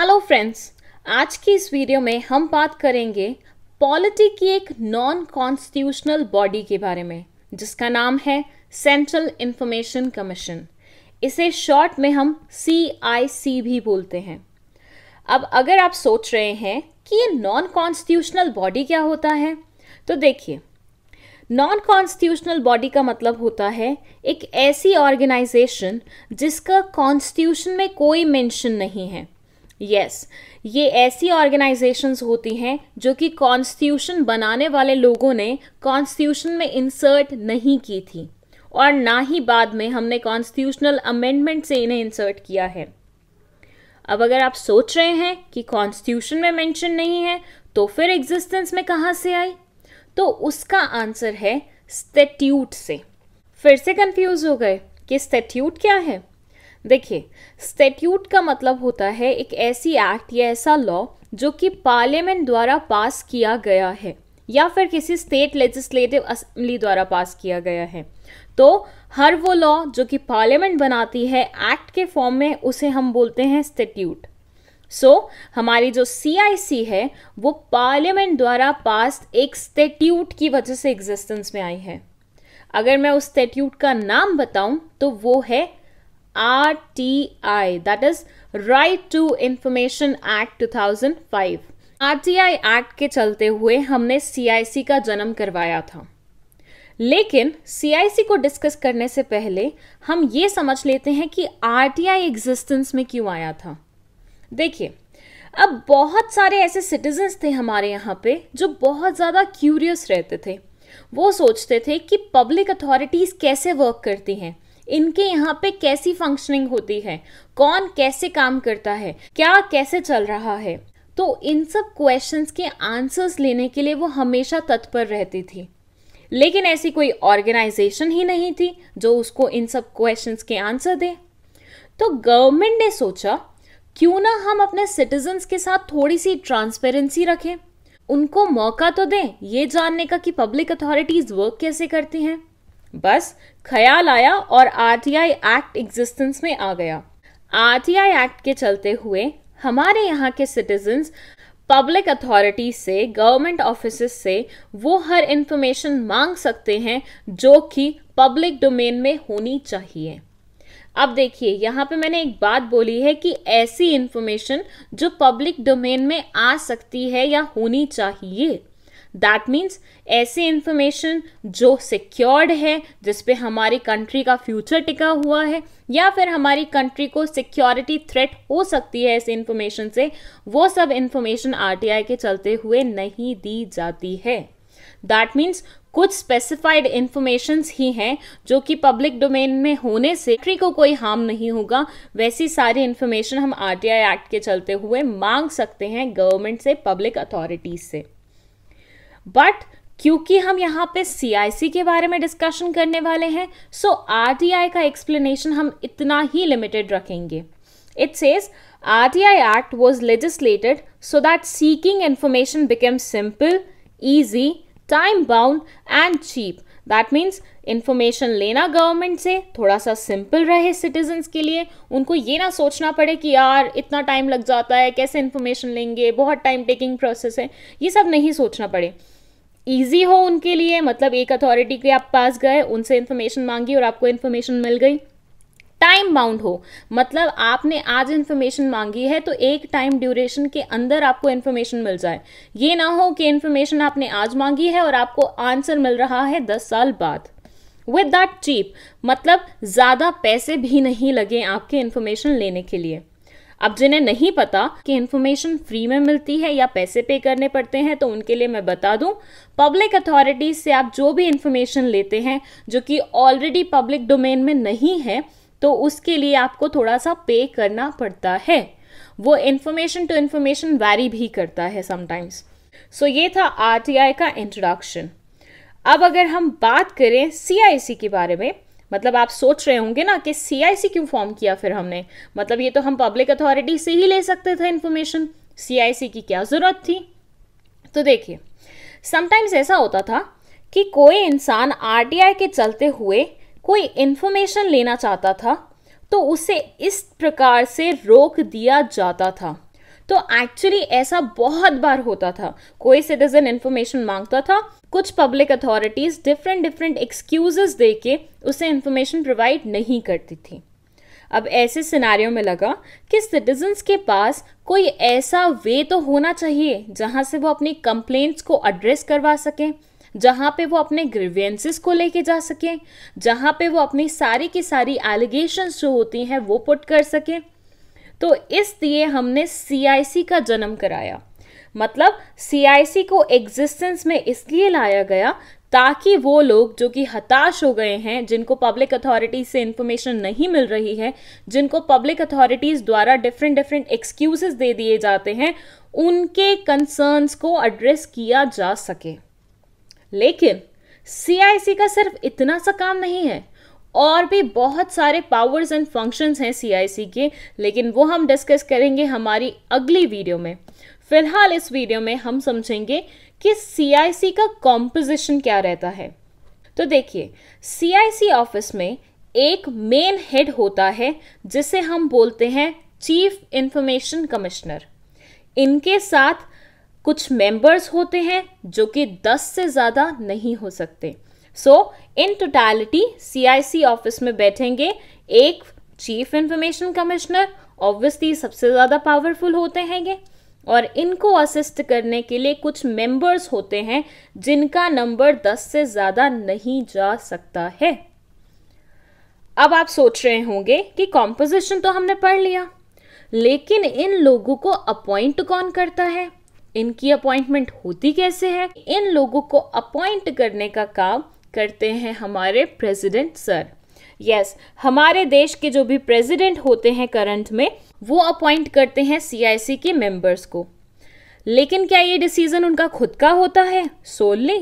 Hello friends आज की इस वीडियो में हम बात करेंगे पॉलिटी की एक नॉन कॉन्स्टिट्यूशनल बॉडी के बारे में जिसका नाम है सेंट्रल इंफॉर्मेशन कमीशन इसे शॉर्ट में हम सी आई सी भी बोलते हैं अब अगर आप सोच रहे हैं कि ये नॉन कॉन्स्टिट्यूशनल बॉडी क्या होता है तो देखिए नॉन कॉन्स्टिट्यूशनल बॉडी का मतलब होता है एक ऐसी ऑर्गेनाइजेशन जिसका कॉन्स्टिट्यूशन में कोई मेंशन नहीं है यस yes, ये ऐसी ऑर्गेनाइजेशंस होती हैं जो कि कॉन्स्टिट्यूशन बनाने वाले लोगों ने कॉन्स्टिट्यूशन में इंसर्ट नहीं की थी और ना ही बाद में हमने कॉन्स्टिट्यूशनल अमेंडमेंट से इन्हें इंसर्ट किया है अब अगर आप सोच रहे हैं कि कॉन्स्टिट्यूशन में मेंशन नहीं है तो फिर एग्जिस्टेंस में कहाँ से आई तो उसका आंसर है स्टेट्यूट से फिर से कंफ्यूज हो गए कि स्टेट्यूट क्या है देखिए स्टेट्यूट का मतलब होता है एक ऐसी एक्ट या ऐसा लॉ जो कि पार्लियामेंट द्वारा पास किया गया है या फिर किसी स्टेट लेजिस्लेटिव असेंबली द्वारा पास किया गया है तो हर वो लॉ जो कि पार्लियामेंट बनाती है एक्ट के फॉर्म में उसे हम बोलते हैं स्टेट्यूट सो so, हमारी जो सी है वो पार्लियामेंट द्वारा पास एक स्टेट्यूट की वजह से एग्जिस्टेंस में आई है अगर मैं उस स्टेट्यूट का नाम बताऊं तो वो है RTI, that is Right to Information Act 2005. I Act के चलते हुए हमने सी का जन्म करवाया था लेकिन सी को डिस्कस करने से पहले हम ये समझ लेते हैं कि आई एग्जिस्टेंस में क्यों आया था देखिए अब बहुत सारे ऐसे सिटीजन्स थे हमारे यहाँ पे जो बहुत ज़्यादा क्यूरियस रहते थे वो सोचते थे कि पब्लिक अथॉरिटीज़ कैसे वर्क करती हैं इनके यहाँ पे कैसी फंक्शनिंग होती है कौन कैसे काम करता है क्या कैसे चल रहा है तो इन सब क्वेश्चंस के आंसर्स लेने के लिए वो हमेशा तत्पर रहती थी लेकिन ऐसी कोई ऑर्गेनाइजेशन ही नहीं थी जो उसको इन सब क्वेश्चंस के आंसर दे तो गवर्नमेंट ने सोचा क्यों ना हम अपने सिटीजन्स के साथ थोड़ी सी ट्रांसपेरेंसी रखें उनको मौका तो दें ये जानने का कि पब्लिक अथॉरिटीज़ वर्क कैसे करती हैं बस ख्याल आया और आरटीआई एक्ट एग्जिस्टेंस में आ गया आरटीआई एक्ट के चलते हुए हमारे यहाँ के सिटीजन्स पब्लिक अथॉरिटी से गवर्नमेंट ऑफिस से वो हर इंफॉर्मेशन मांग सकते हैं जो कि पब्लिक डोमेन में होनी चाहिए अब देखिए यहाँ पे मैंने एक बात बोली है कि ऐसी इंफॉर्मेशन जो पब्लिक डोमेन में आ सकती है या होनी चाहिए दैट मीन्स ऐसी इंफॉर्मेशन जो सिक्योर्ड है जिसपे हमारी कंट्री का फ्यूचर टिका हुआ है या फिर हमारी कंट्री को सिक्योरिटी थ्रेट हो सकती है ऐसी इंफॉर्मेशन से वो सब इंफॉर्मेशन आई के चलते हुए नहीं दी जाती है दैट मीन्स कुछ स्पेसिफाइड इन्फॉर्मेशंस ही हैं जो कि पब्लिक डोमेन में होने से कंट्री को कोई हार्म नहीं होगा वैसी सारी इन्फॉर्मेशन हम आई एक्ट के चलते हुए मांग सकते हैं गवर्नमेंट से पब्लिक अथॉरिटीज से बट क्योंकि हम यहाँ पे सी के बारे में डिस्कशन करने वाले हैं सो आर का एक्सप्लेनेशन हम इतना ही लिमिटेड रखेंगे R T I Act was legislated so that seeking information became simple easy time bound and cheap that means information लेना गवर्नमेंट से थोड़ा सा सिंपल रहे सिटीजन्स के लिए उनको ये ना सोचना पड़े कि यार इतना टाइम लग जाता है कैसे इन्फॉर्मेशन लेंगे बहुत टाइम टेकिंग प्रोसेस है ये सब नहीं सोचना पड़े ईजी हो उनके लिए मतलब एक अथॉरिटी के आप पास गए उनसे इन्फॉर्मेशन मांगी और आपको इन्फॉर्मेशन मिल गई टाइम बाउंड हो मतलब आपने आज इन्फॉर्मेशन मांगी है तो एक टाइम ड्यूरेशन के अंदर आपको इन्फॉर्मेशन मिल जाए ये ना हो कि इन्फॉर्मेशन आपने आज मांगी है और आपको आंसर मिल रहा है दस साल बाद विद दैट चीप मतलब ज़्यादा पैसे भी नहीं लगे आपके इन्फॉर्मेशन लेने के लिए अब जिन्हें नहीं पता कि इन्फॉर्मेशन फ्री में मिलती है या पैसे पे करने पड़ते हैं तो उनके लिए मैं बता दूं पब्लिक अथॉरिटीज से आप जो भी इन्फॉर्मेशन लेते हैं जो कि ऑलरेडी पब्लिक डोमेन में नहीं है तो उसके लिए आपको थोड़ा सा पे करना पड़ता है वो इन्फॉर्मेशन टू इन्फॉर्मेशन वैरी भी करता है समटाइम्स सो so, ये था आर का इंट्रोडक्शन अब अगर हम बात करें सी के बारे में मतलब आप सोच रहे होंगे ना कि सी क्यों फॉर्म किया फिर हमने मतलब ये तो हम पब्लिक अथॉरिटी से ही ले सकते थे इन्फॉर्मेशन सी की क्या ज़रूरत थी तो देखिए समटाइम्स ऐसा होता था कि कोई इंसान आर के चलते हुए कोई इन्फॉर्मेशन लेना चाहता था तो उसे इस प्रकार से रोक दिया जाता था तो एक्चुअली ऐसा बहुत बार होता था कोई सिटीजन इन्फॉर्मेशन मांगता था कुछ public authorities different different excuses दे के उसे इन्फॉर्मेशन प्रोवाइड नहीं करती थी अब ऐसे सिनारियों में लगा कि सिटीजन्स के पास कोई ऐसा वे तो होना चाहिए जहाँ से वो अपनी कंप्लेंट्स को एड्रेस करवा सकें जहाँ पे वो अपने ग्रीवियंसिस को लेके जा सकें जहाँ पे वो अपनी सारी की सारी एलिगेशंस जो होती हैं वो पुट कर सकें तो इसलिए हमने सी का जन्म कराया मतलब सी को एग्जिस्टेंस में इसलिए लाया गया ताकि वो लोग जो कि हताश हो गए हैं जिनको पब्लिक अथॉरिटी से इन्फॉर्मेशन नहीं मिल रही है जिनको पब्लिक अथॉरिटीज़ द्वारा डिफरेंट डिफरेंट एक्सक्यूजेस दे दिए जाते हैं उनके कंसर्न्स को एड्रेस किया जा सके लेकिन सी का सिर्फ इतना सा काम नहीं है और भी बहुत सारे पावर्स एंड फंक्शंस हैं सी के लेकिन वो हम डिस्कस करेंगे हमारी अगली वीडियो में फिलहाल इस वीडियो में हम समझेंगे कि सी का कॉम्पोजिशन क्या रहता है तो देखिए सी ऑफिस में एक मेन हेड होता है जिसे हम बोलते हैं चीफ इंफॉर्मेशन कमिश्नर इनके साथ कुछ मेंबर्स होते हैं जो कि 10 से ज़्यादा नहीं हो सकते so in totality CIC office में बैठेंगे एक चीफ इंफॉर्मेशन कमिश्नर ऑब्वियसली सबसे ज़्यादा पावरफुल होते हैं ये और इनको असिस्ट करने के लिए कुछ मेंबर्स होते हैं जिनका नंबर दस से ज़्यादा नहीं जा सकता है अब आप सोच रहे होंगे कि कॉम्पोजिशन तो हमने पढ़ लिया लेकिन इन लोगों को अपॉइंट कौन करता है इनकी अपॉइंटमेंट होती कैसे है इन लोगों को अपॉइंट करने का काम करते हैं हमारे प्रेसिडेंट सर यस yes, हमारे देश के जो भी प्रेसिडेंट होते हैं करंट में वो अपॉइंट करते हैं सीआईसी के मेंबर्स को लेकिन क्या ये डिसीजन उनका खुद का होता है सोलली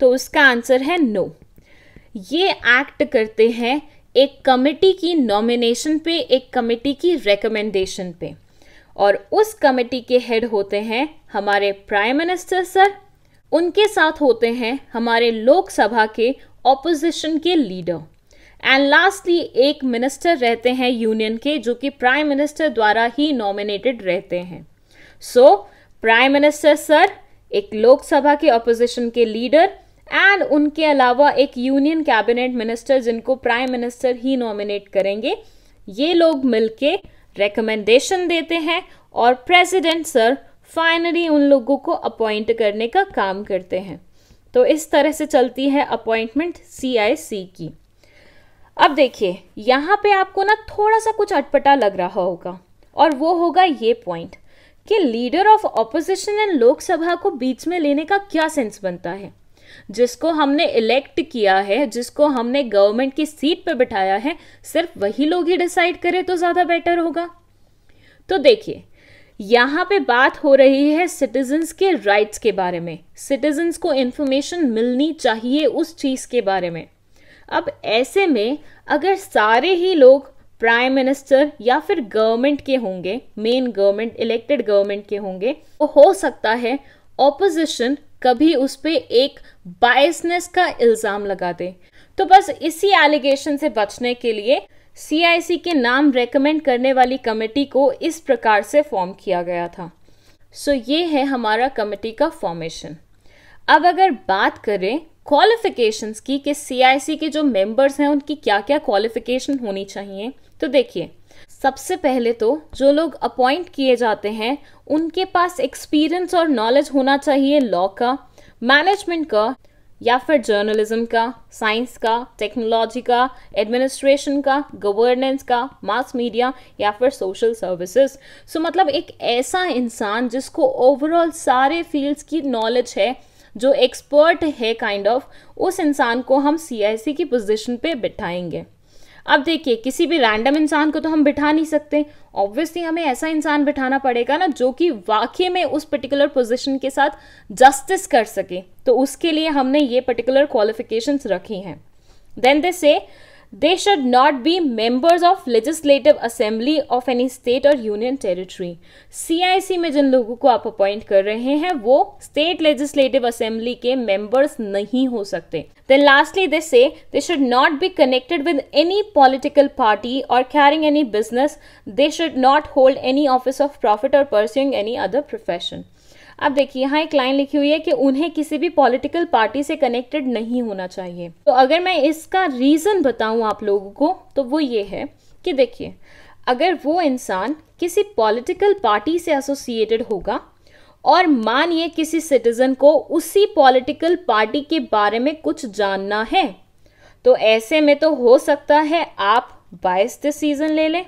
तो उसका आंसर है नो ये एक्ट करते हैं एक कमेटी की नॉमिनेशन पे एक कमेटी की रिकमेंडेशन पे और उस कमेटी के हेड होते हैं हमारे प्राइम मिनिस्टर सर उनके साथ होते हैं हमारे लोकसभा के ऑपोजिशन के लीडर एंड लास्टली एक मिनिस्टर रहते हैं यूनियन के जो कि प्राइम मिनिस्टर द्वारा ही नॉमिनेटेड रहते हैं सो प्राइम मिनिस्टर सर एक लोकसभा के ऑपोजिशन के लीडर एंड उनके अलावा एक यूनियन कैबिनेट मिनिस्टर जिनको प्राइम मिनिस्टर ही नॉमिनेट करेंगे ये लोग मिलके रिकमेंडेशन देते हैं और प्रेसिडेंट सर फाइनली उन लोगों को अपॉइंट करने का काम करते हैं तो इस तरह से चलती है अपॉइंटमेंट सी की अब देखिए यहाँ पे आपको ना थोड़ा सा कुछ अटपटा लग रहा होगा और वो होगा ये पॉइंट कि leader of opposition and Lok Sabha को बीच में लेने का क्या सेंस बनता है जिसको हमने इलेक्ट किया है जिसको हमने गवर्नमेंट की सीट पे बिठाया है सिर्फ वही लोग ही डिसाइड करें तो ज़्यादा बेटर होगा तो देखिए यहाँ पे बात हो रही है सिटीजन्स के राइट्स के बारे में सिटीजन्स को इन्फॉर्मेशन मिलनी चाहिए उस चीज़ के बारे में अब ऐसे में अगर सारे ही लोग प्राइम मिनिस्टर या फिर गवर्नमेंट के होंगे मेन गवर्नमेंट इलेक्टेड गवर्नमेंट के होंगे तो हो सकता है ऑपोजिशन कभी उस पर एक बायसनेस का इल्ज़ाम लगा दे तो बस इसी एलिगेशन से बचने के लिए सीआईसी के नाम रेकमेंड करने वाली कमेटी को इस प्रकार से फॉर्म किया गया था सो so, ये है हमारा कमेटी का फॉर्मेशन अब अगर बात करें क्वालिफिकेशंस की कि सीआईसी के जो मेंबर्स हैं उनकी क्या क्या क्वालिफिकेशन होनी चाहिए तो देखिए सबसे पहले तो जो लोग अपॉइंट किए जाते हैं उनके पास एक्सपीरियंस और नॉलेज होना चाहिए लॉ का मैनेजमेंट का या फिर जर्नलिज्म का साइंस का टेक्नोलॉजी का एडमिनिस्ट्रेशन का गवर्नेंस का मास मीडिया या फिर सोशल सर्विसेज सो मतलब एक ऐसा इंसान जिसको ओवरऑल सारे फील्ड्स की नॉलेज है जो एक्सपर्ट है काइंड kind ऑफ of, उस इंसान को हम सी की पोजिशन पर बिठाएंगे अब देखिए किसी भी रैंडम इंसान को तो हम बिठा नहीं सकते ऑब्वियसली हमें ऐसा इंसान बिठाना पड़ेगा ना जो कि वाकई में उस पर्टिकुलर पोजीशन के साथ जस्टिस कर सके तो उसके लिए हमने ये पर्टिकुलर क्वालिफिकेशंस रखी हैं then they say they should not be members of legislative assembly of any state और यूनियन टेरिटरी सी में जिन लोगों को आप अपॉइंट कर रहे हैं वो स्टेट लेजिस्लेटिव असेंबली के मेंबर्स नहीं हो सकते then lastly they say they should not be connected with any political party और carrying any business they should not hold any office of profit और परस्यूइंग एनी अदर प्रोफेशन अब देखिए यहाँ एक लाइन लिखी हुई है कि उन्हें किसी भी पॉलिटिकल पार्टी से कनेक्टेड नहीं होना चाहिए तो अगर मैं इसका रीज़न बताऊँ आप लोगों को तो वो ये है कि देखिए अगर वो इंसान किसी पॉलिटिकल पार्टी से एसोसिएटेड होगा और मानिए किसी सिटीज़न को उसी पॉलिटिकल पार्टी के बारे में कुछ जानना है तो ऐसे में तो हो सकता है आप बाइस सीजन ले लें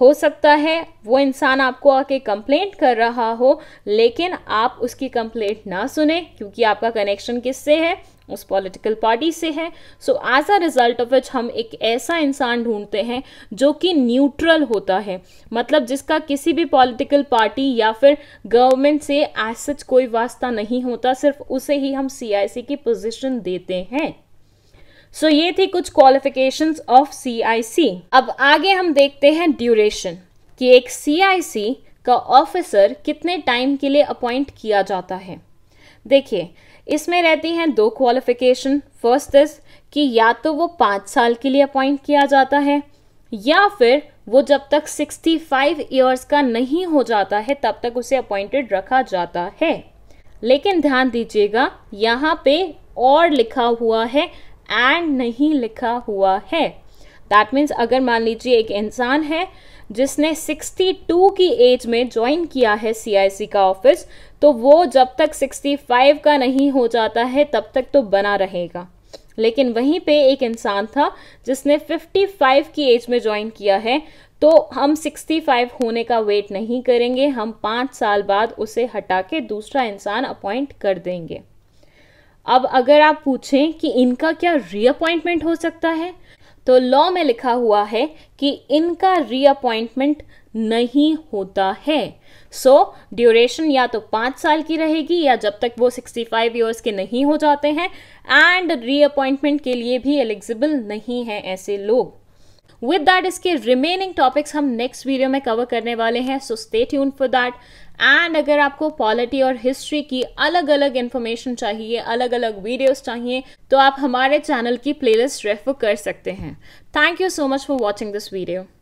हो सकता है वो इंसान आपको आके कंप्लेंट कर रहा हो लेकिन आप उसकी कंप्लेंट ना सुने क्योंकि आपका कनेक्शन किससे है उस पॉलिटिकल पार्टी से है so as a result of which हम एक ऐसा इंसान ढूंढते हैं जो कि न्यूट्रल होता है मतलब जिसका किसी भी पॉलिटिकल पार्टी या फिर गवर्नमेंट से एज सच कोई वास्ता नहीं होता सिर्फ उसे ही हम सी की पोजिशन देते हैं सो ये थी कुछ क्वालिफिकेशन ऑफ सी अब आगे हम देखते हैं ड्यूरेशन कि एक सी का ऑफिसर कितने टाइम के लिए अपॉइंट किया जाता है देखिए इसमें रहती हैं दो क्वालिफिकेशन फर्स्ट इज कि या तो वो पाँच साल के लिए अपॉइंट किया जाता है या फिर वो जब तक 65 फाइव ईयर्स का नहीं हो जाता है तब तक उसे अपॉइंटेड रखा जाता है लेकिन ध्यान दीजिएगा यहाँ पे और लिखा हुआ है एंड नहीं लिखा हुआ है दैट मीन्स अगर मान लीजिए एक इंसान है जिसने 62 की एज में ज्वाइन किया है सीआईसी का ऑफिस तो वो जब तक 65 का नहीं हो जाता है तब तक तो बना रहेगा लेकिन वहीं पे एक इंसान था जिसने 55 की एज में ज्वाइन किया है तो हम 65 होने का वेट नहीं करेंगे हम पाँच साल बाद उसे हटा के दूसरा इंसान अपॉइंट कर देंगे अब अगर आप पूछें कि इनका क्या रीअपॉइंटमेंट हो सकता है तो लॉ में लिखा हुआ है कि इनका रीअपॉइंटमेंट नहीं होता है सो so, ड्यूरेशन या तो पाँच साल की रहेगी या जब तक वो 65 फाइव ईयर्स के नहीं हो जाते हैं एंड रीअपॉइंटमेंट के लिए भी एलिजिबल नहीं है ऐसे लोग विद दैट इसके रिमेनिंग टॉपिक्स हम नेक्स्ट वीडियो में कवर करने वाले हैं so stay tune for that and अगर आपको पॉलिटी और हिस्ट्री की अलग अलग इन्फॉर्मेशन चाहिए अलग अलग वीडियोस चाहिए तो आप हमारे चैनल की प्लेलिस्ट रेफर कर सकते हैं thank you so much for watching this video